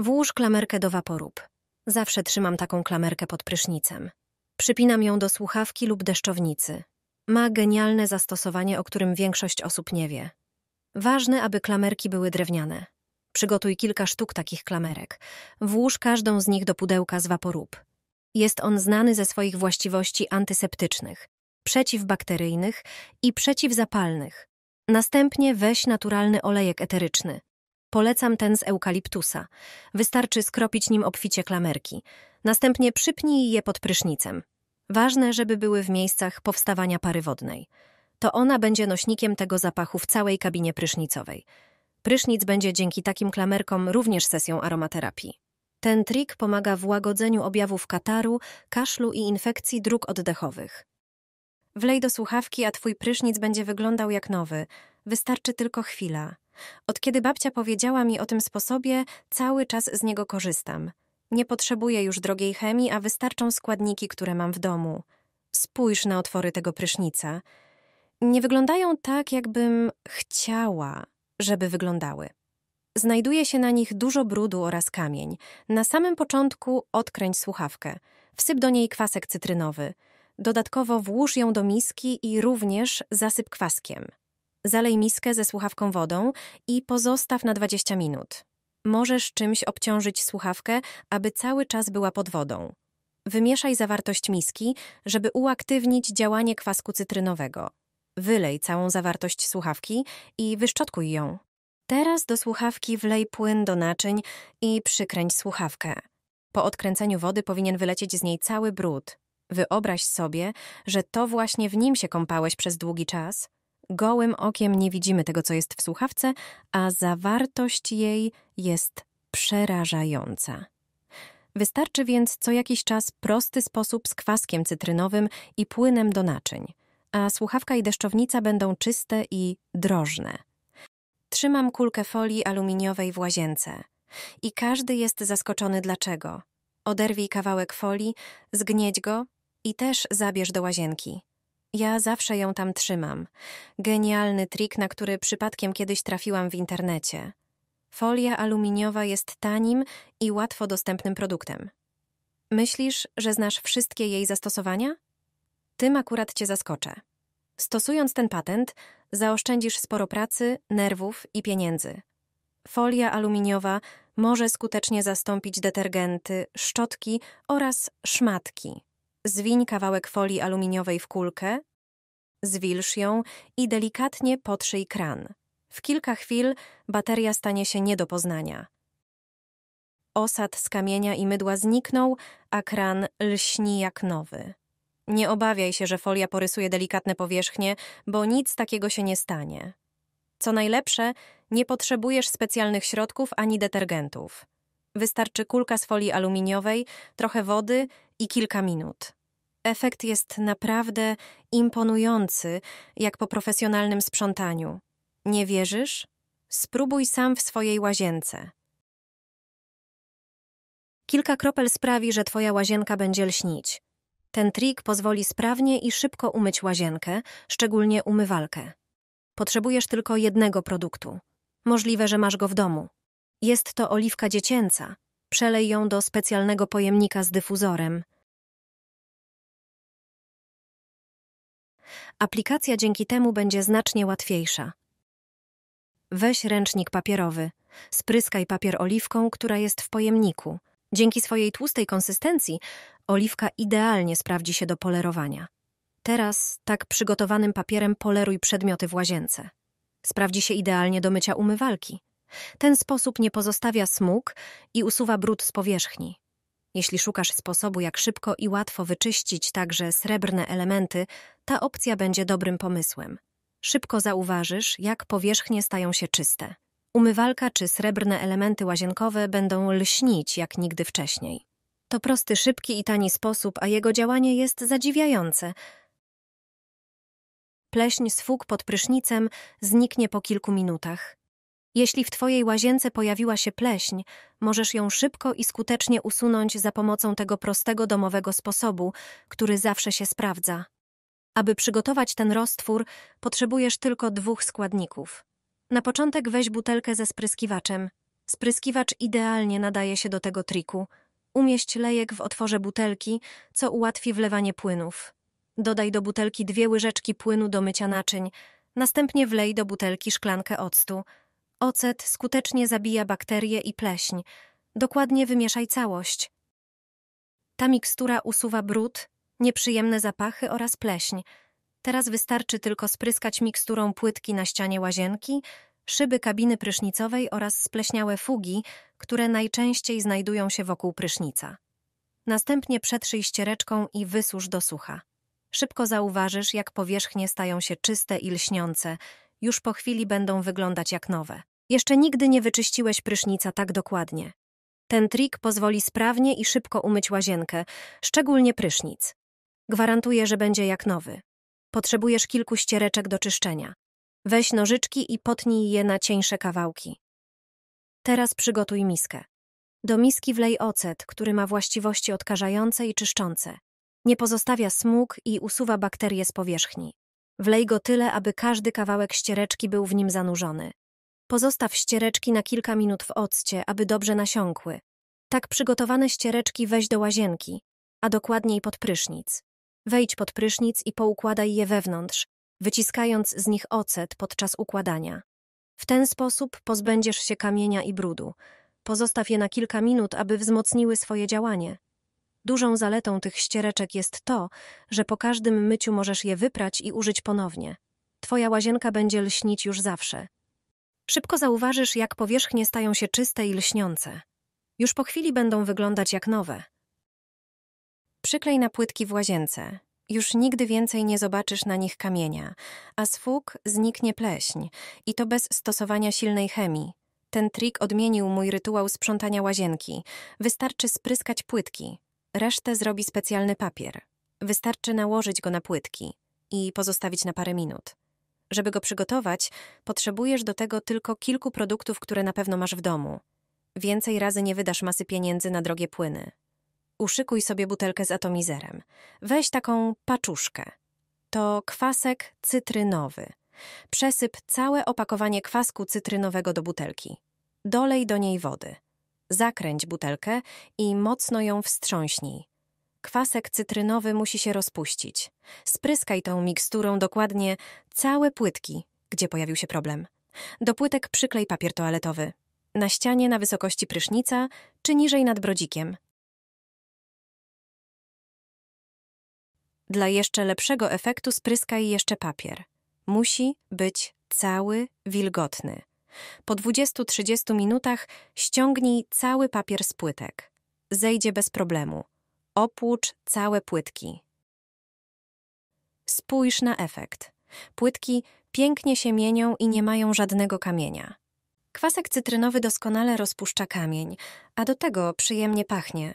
Włóż klamerkę do waporób. Zawsze trzymam taką klamerkę pod prysznicem. Przypinam ją do słuchawki lub deszczownicy. Ma genialne zastosowanie, o którym większość osób nie wie. Ważne, aby klamerki były drewniane. Przygotuj kilka sztuk takich klamerek. Włóż każdą z nich do pudełka z waporób. Jest on znany ze swoich właściwości antyseptycznych, przeciwbakteryjnych i przeciwzapalnych. Następnie weź naturalny olejek eteryczny, Polecam ten z eukaliptusa. Wystarczy skropić nim obficie klamerki. Następnie przypnij je pod prysznicem. Ważne, żeby były w miejscach powstawania pary wodnej. To ona będzie nośnikiem tego zapachu w całej kabinie prysznicowej. Prysznic będzie dzięki takim klamerkom również sesją aromaterapii. Ten trik pomaga w łagodzeniu objawów kataru, kaszlu i infekcji dróg oddechowych. Wlej do słuchawki, a twój prysznic będzie wyglądał jak nowy. Wystarczy tylko chwila. Od kiedy babcia powiedziała mi o tym sposobie, cały czas z niego korzystam. Nie potrzebuję już drogiej chemii, a wystarczą składniki, które mam w domu. Spójrz na otwory tego prysznica. Nie wyglądają tak, jakbym chciała, żeby wyglądały. Znajduje się na nich dużo brudu oraz kamień. Na samym początku odkręć słuchawkę. Wsyp do niej kwasek cytrynowy. Dodatkowo włóż ją do miski i również zasyp kwaskiem. Zalej miskę ze słuchawką wodą i pozostaw na 20 minut. Możesz czymś obciążyć słuchawkę, aby cały czas była pod wodą. Wymieszaj zawartość miski, żeby uaktywnić działanie kwasku cytrynowego. Wylej całą zawartość słuchawki i wyszczotkuj ją. Teraz do słuchawki wlej płyn do naczyń i przykręć słuchawkę. Po odkręceniu wody powinien wylecieć z niej cały brud. Wyobraź sobie, że to właśnie w nim się kąpałeś przez długi czas. Gołym okiem nie widzimy tego, co jest w słuchawce, a zawartość jej jest przerażająca. Wystarczy więc co jakiś czas prosty sposób z kwaskiem cytrynowym i płynem do naczyń, a słuchawka i deszczownica będą czyste i drożne. Trzymam kulkę folii aluminiowej w łazience i każdy jest zaskoczony dlaczego. Oderwij kawałek folii, zgnieć go i też zabierz do łazienki. Ja zawsze ją tam trzymam. Genialny trik, na który przypadkiem kiedyś trafiłam w internecie. Folia aluminiowa jest tanim i łatwo dostępnym produktem. Myślisz, że znasz wszystkie jej zastosowania? Tym akurat cię zaskoczę. Stosując ten patent, zaoszczędzisz sporo pracy, nerwów i pieniędzy. Folia aluminiowa może skutecznie zastąpić detergenty, szczotki oraz szmatki. Zwiń kawałek folii aluminiowej w kulkę, zwilż ją i delikatnie potrzyj kran. W kilka chwil bateria stanie się nie do poznania. Osad z kamienia i mydła zniknął, a kran lśni jak nowy. Nie obawiaj się, że folia porysuje delikatne powierzchnie, bo nic takiego się nie stanie. Co najlepsze, nie potrzebujesz specjalnych środków ani detergentów. Wystarczy kulka z folii aluminiowej, trochę wody i kilka minut. Efekt jest naprawdę imponujący, jak po profesjonalnym sprzątaniu. Nie wierzysz? Spróbuj sam w swojej łazience. Kilka kropel sprawi, że Twoja łazienka będzie lśnić. Ten trik pozwoli sprawnie i szybko umyć łazienkę, szczególnie umywalkę. Potrzebujesz tylko jednego produktu. Możliwe, że masz go w domu. Jest to oliwka dziecięca. Przelej ją do specjalnego pojemnika z dyfuzorem. aplikacja dzięki temu będzie znacznie łatwiejsza. Weź ręcznik papierowy. Spryskaj papier oliwką, która jest w pojemniku. Dzięki swojej tłustej konsystencji oliwka idealnie sprawdzi się do polerowania. Teraz tak przygotowanym papierem poleruj przedmioty w łazience. Sprawdzi się idealnie do mycia umywalki. Ten sposób nie pozostawia smug i usuwa brud z powierzchni. Jeśli szukasz sposobu, jak szybko i łatwo wyczyścić także srebrne elementy, ta opcja będzie dobrym pomysłem. Szybko zauważysz, jak powierzchnie stają się czyste. Umywalka czy srebrne elementy łazienkowe będą lśnić jak nigdy wcześniej. To prosty, szybki i tani sposób, a jego działanie jest zadziwiające. Pleśń z fug pod prysznicem zniknie po kilku minutach. Jeśli w Twojej łazience pojawiła się pleśń, możesz ją szybko i skutecznie usunąć za pomocą tego prostego domowego sposobu, który zawsze się sprawdza. Aby przygotować ten roztwór, potrzebujesz tylko dwóch składników. Na początek weź butelkę ze spryskiwaczem. Spryskiwacz idealnie nadaje się do tego triku. Umieść lejek w otworze butelki, co ułatwi wlewanie płynów. Dodaj do butelki dwie łyżeczki płynu do mycia naczyń, następnie wlej do butelki szklankę octu. Ocet skutecznie zabija bakterie i pleśń. Dokładnie wymieszaj całość. Ta mikstura usuwa brud, nieprzyjemne zapachy oraz pleśń. Teraz wystarczy tylko spryskać miksturą płytki na ścianie łazienki, szyby kabiny prysznicowej oraz spleśniałe fugi, które najczęściej znajdują się wokół prysznica. Następnie przetrzyj ściereczką i wysusz do sucha. Szybko zauważysz, jak powierzchnie stają się czyste i lśniące, już po chwili będą wyglądać jak nowe. Jeszcze nigdy nie wyczyściłeś prysznica tak dokładnie. Ten trik pozwoli sprawnie i szybko umyć łazienkę, szczególnie prysznic. Gwarantuję, że będzie jak nowy. Potrzebujesz kilku ściereczek do czyszczenia. Weź nożyczki i potnij je na cieńsze kawałki. Teraz przygotuj miskę. Do miski wlej ocet, który ma właściwości odkażające i czyszczące. Nie pozostawia smug i usuwa bakterie z powierzchni. Wlej go tyle, aby każdy kawałek ściereczki był w nim zanurzony. Pozostaw ściereczki na kilka minut w occie, aby dobrze nasiąkły. Tak przygotowane ściereczki weź do łazienki, a dokładniej pod prysznic. Wejdź pod prysznic i poukładaj je wewnątrz, wyciskając z nich ocet podczas układania. W ten sposób pozbędziesz się kamienia i brudu. Pozostaw je na kilka minut, aby wzmocniły swoje działanie. Dużą zaletą tych ściereczek jest to, że po każdym myciu możesz je wyprać i użyć ponownie. Twoja łazienka będzie lśnić już zawsze. Szybko zauważysz, jak powierzchnie stają się czyste i lśniące. Już po chwili będą wyglądać jak nowe. Przyklej na płytki w łazience. Już nigdy więcej nie zobaczysz na nich kamienia, a z fug zniknie pleśń i to bez stosowania silnej chemii. Ten trik odmienił mój rytuał sprzątania łazienki. Wystarczy spryskać płytki, Resztę zrobi specjalny papier. Wystarczy nałożyć go na płytki i pozostawić na parę minut. Żeby go przygotować, potrzebujesz do tego tylko kilku produktów, które na pewno masz w domu. Więcej razy nie wydasz masy pieniędzy na drogie płyny. Uszykuj sobie butelkę z atomizerem. Weź taką paczuszkę. To kwasek cytrynowy. Przesyp całe opakowanie kwasku cytrynowego do butelki. Dolej do niej wody. Zakręć butelkę i mocno ją wstrząśnij. Kwasek cytrynowy musi się rozpuścić. Spryskaj tą miksturą dokładnie całe płytki, gdzie pojawił się problem. Do płytek przyklej papier toaletowy. Na ścianie na wysokości prysznica czy niżej nad brodzikiem. Dla jeszcze lepszego efektu spryskaj jeszcze papier. Musi być cały wilgotny. Po 20-30 minutach ściągnij cały papier z płytek. Zejdzie bez problemu. Opłucz całe płytki. Spójrz na efekt. Płytki pięknie się mienią i nie mają żadnego kamienia. Kwasek cytrynowy doskonale rozpuszcza kamień, a do tego przyjemnie pachnie.